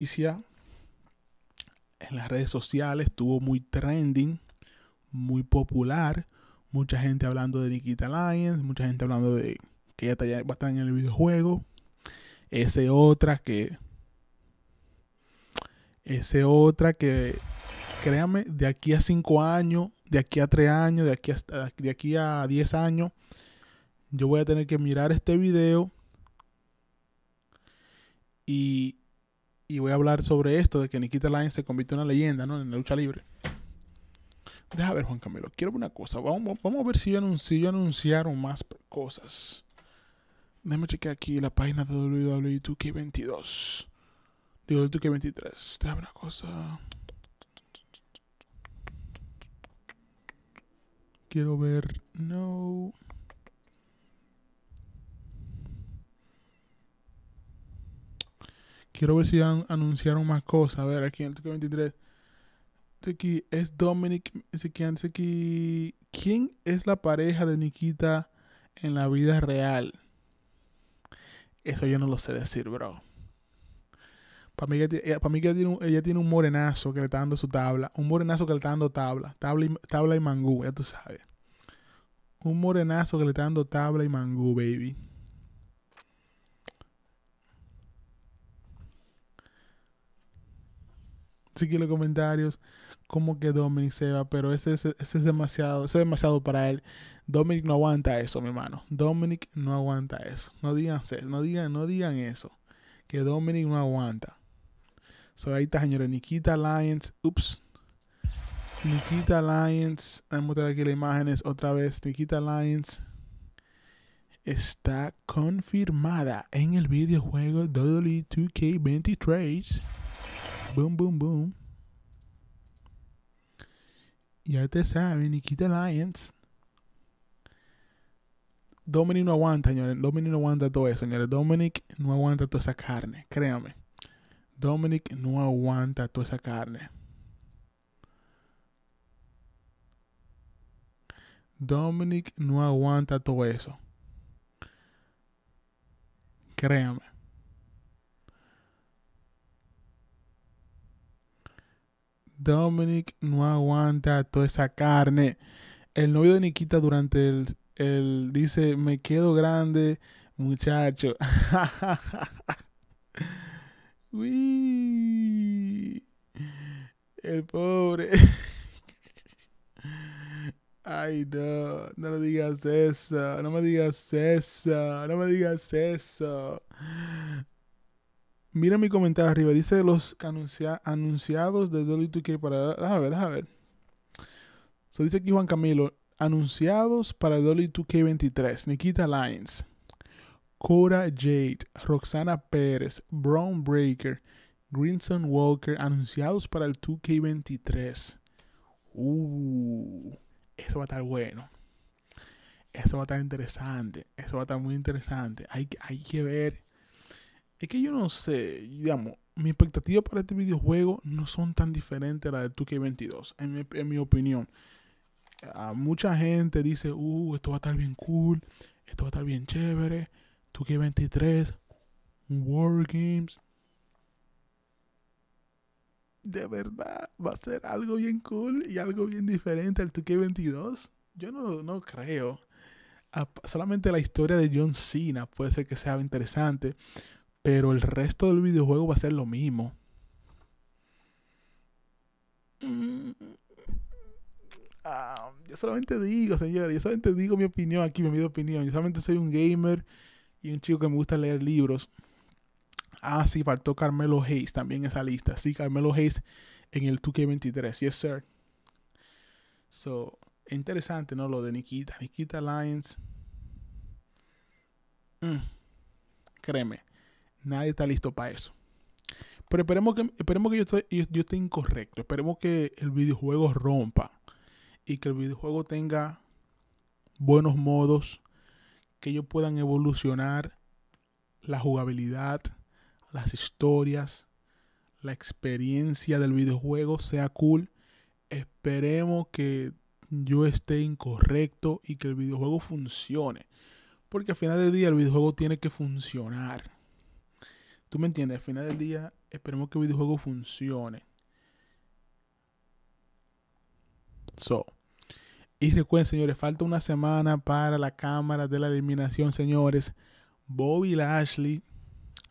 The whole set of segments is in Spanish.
en las redes sociales, estuvo muy trending, muy popular. Mucha gente hablando de Nikita Lyons, mucha gente hablando de que ya va a estar en el videojuego. Ese otra que. Ese otra que. Créame, de aquí a 5 años, de aquí a 3 años, de aquí a, de aquí a 10 años, yo voy a tener que mirar este video y y voy a hablar sobre esto de que Nikita Line se convirtió en una leyenda ¿no? en la lucha libre. Deja ver, Juan Camilo, quiero ver una cosa. Vamos, a ver si yo, anunciaron más cosas. Déjame chequear aquí la página de WWE 2K22. Digo, 2K23. Déjame una cosa. Quiero ver. No. Quiero ver si anunciaron más cosas. A ver, aquí en el 23. Aquí es Dominic. ¿Quién es la pareja de Nikita en la vida real? Eso yo no lo sé decir, bro. Para mí, ella, eh, ella, tiene un, morenazo que le está dando su tabla. Un morenazo que le está dando tabla. Tabla y, tabla mangú, ya tú sabes. Un morenazo que le está dando tabla y mangú, baby. comentarios Como que Dominic se va, pero ese, es demasiado, es demasiado para él. Dominic no aguanta eso, mi hermano. Dominic no aguanta eso. No digan, no digan, no digan eso. Que Dominic no aguanta. soy ahí está, señores. Nikita Lyons. Ups. Nikita Lyons. Vamos a mostrar aquí las imágenes otra vez. Nikita Lyons está confirmada en el videojuego WWE 2K23. Boom, boom, boom. Ya te saben, Nikita Lions. Dominic no aguanta, señores. Dominic no aguanta todo eso, señores. Dominic no aguanta toda esa carne, Créame Dominic no aguanta toda esa carne. Dominic no aguanta todo eso. Créame Dominic no aguanta toda esa carne. El novio de Nikita durante el, el dice, me quedo grande, muchacho. Uy, el pobre. Ay, no, no me digas eso, no me digas eso, no me digas eso. Mira mi comentario arriba. Dice los anunciados de W2K para. Déjame ver, déjame ver. dice aquí Juan Camilo. Anunciados para W2K23. Nikita lines Cora Jade. Roxana Pérez. Brown Breaker. Grinson Walker. Anunciados para el 2K23. Uh, eso va a estar bueno. Eso va a estar interesante. Eso va a estar muy interesante. Hay, hay que ver es que yo no sé, digamos, mi expectativa para este videojuego no son tan diferentes a la de 2K22, en mi, opinión. mucha gente dice, uh, esto va a estar bien cool, esto va a estar bien chévere. 2K23, War Games. De verdad, va a ser algo bien cool y algo bien diferente al 2K22. Yo no, creo. solamente la historia de John Cena puede ser que sea interesante. Pero el resto del videojuego va a ser lo mismo. Mm. Ah, yo solamente digo, señor, yo solamente digo mi opinión aquí, mi opinión. Yo solamente soy un gamer y un chico que me gusta leer libros. Ah, sí, faltó Carmelo Hayes también en esa lista. Sí, Carmelo Hayes en el 2K23. Yes, sir. So, interesante, ¿no? Lo de Nikita. Nikita Lions. Mm. Créeme nadie está listo para eso. Pero esperemos que, esperemos que yo, estoy, yo esté incorrecto. Esperemos que el videojuego rompa. Y que el videojuego tenga buenos modos. Que ellos puedan evolucionar la jugabilidad, las historias, la experiencia del videojuego sea cool. Esperemos que yo esté incorrecto y que el videojuego funcione. Porque al final del día el videojuego tiene que funcionar. Tú me entiendes, al final del día esperemos que el videojuego funcione. So. Y recuerden, señores, falta una semana para la cámara de la eliminación, señores. Bobby Lashley.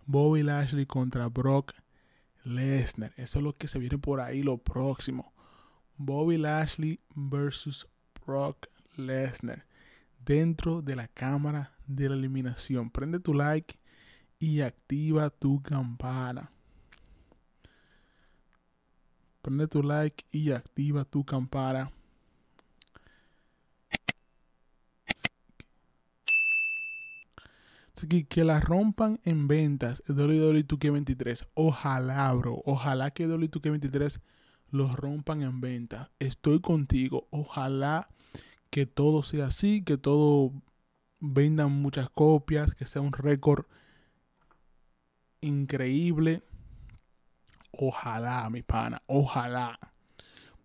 Bobby Lashley contra Brock Lesnar. Eso es lo que se viene por ahí lo próximo. Bobby Lashley versus Brock Lesnar. Dentro de la cámara de la eliminación. Prende tu like y activa tu campana. Prende tu like y activa tu campana. que, que la rompan en ventas e Dolly tu k 23 Ojalá, bro. Ojalá que e Dolly tu k 23 los rompan en ventas. Estoy contigo. Ojalá que todo sea así, que todo vendan muchas copias, que sea un récord increíble. Ojalá, mi pana, ojalá.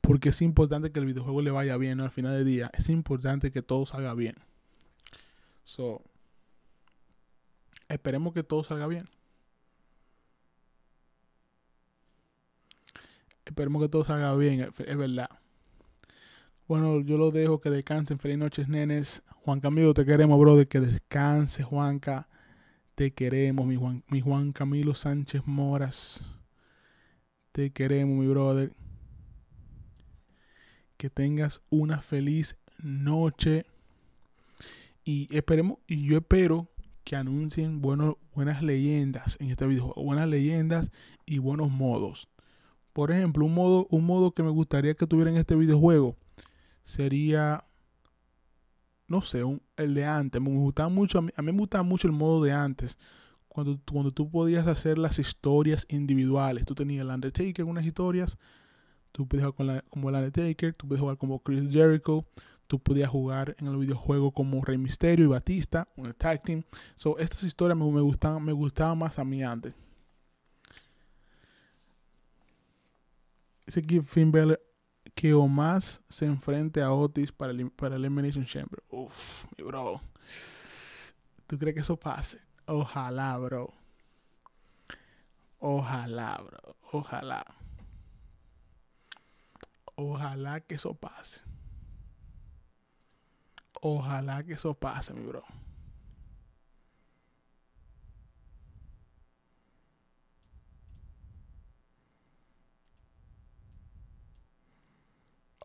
Porque es importante que el videojuego le vaya bien al final del día. Es importante que todo salga bien. So, esperemos que todo salga bien. Esperemos que todo salga bien, es verdad. Bueno, yo lo dejo, que descansen. Feliz noches, nenes. Juan amigo, te queremos, brother. Que descanse, Juanca. Te queremos, mi Juan, mi Juan Camilo Sánchez Moras. Te queremos, mi brother. Que tengas una feliz noche. Y esperemos, y yo espero que anuncien buenas leyendas en este videojuego. Buenas leyendas y buenos modos. Por ejemplo, un modo, un modo que me gustaría que tuviera en este videojuego sería no sé, el de antes. Me gustaba mucho, a mí, me gustaba mucho el modo de antes. Cuando, cuando tú podías hacer las historias individuales. Tú tenías el Undertaker, unas historias. Tú podías jugar como el Undertaker. Tú podías jugar como Chris Jericho. Tú podías jugar en el videojuego como Rey Misterio y Batista, un tag team. estas historias me, gustaban, me más a mí antes. Ese que Finn Balor que más se enfrente a Otis para para el Elimination Chamber. Uf, mi bro. ¿Tú crees que eso pase? Ojalá, bro. Ojalá, bro. Ojalá. Ojalá que eso pase. Ojalá que eso pase, mi bro.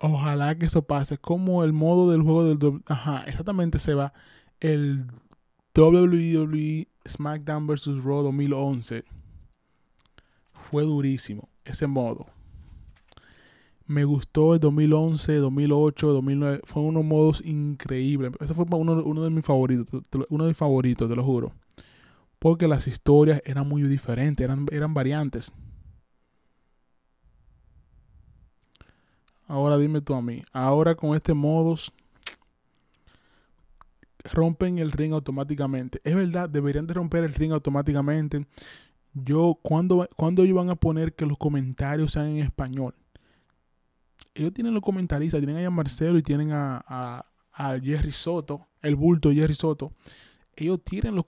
Ojalá que eso pase. Como el modo del juego del. Ajá, exactamente se va. El WWE SmackDown vs. Raw 2011 fue durísimo. Ese modo. Me gustó el 2011, 2008, 2009. Fue unos modos increíbles. Ese fue uno, uno de mis favoritos. Uno de mis favoritos, te lo juro. Porque las historias eran muy diferentes, eran, eran variantes. Ahora dime tú a mí. Ahora con este modus rompen el ring automáticamente. Es verdad, deberían de romper el ring automáticamente. Yo, ¿cuándo, ¿cuándo iban a poner que los comentarios sean en español? Ellos tienen los comentaristas, tienen a Marcelo y tienen a, a, Jerry Soto, el bulto Jerry Soto. Ellos tienen los